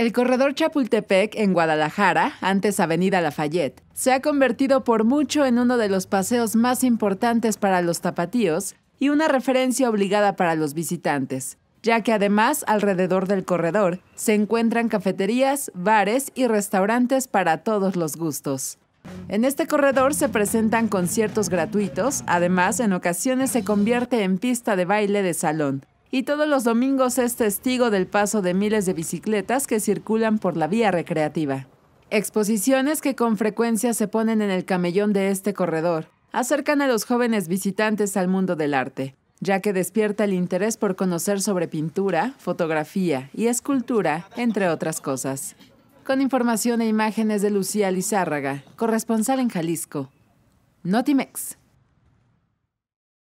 El corredor Chapultepec en Guadalajara, antes Avenida Lafayette, se ha convertido por mucho en uno de los paseos más importantes para los tapatíos y una referencia obligada para los visitantes, ya que además alrededor del corredor se encuentran cafeterías, bares y restaurantes para todos los gustos. En este corredor se presentan conciertos gratuitos, además en ocasiones se convierte en pista de baile de salón, y todos los domingos es testigo del paso de miles de bicicletas que circulan por la vía recreativa. Exposiciones que con frecuencia se ponen en el camellón de este corredor acercan a los jóvenes visitantes al mundo del arte, ya que despierta el interés por conocer sobre pintura, fotografía y escultura, entre otras cosas. Con información e imágenes de Lucía Lizárraga, corresponsal en Jalisco. Notimex.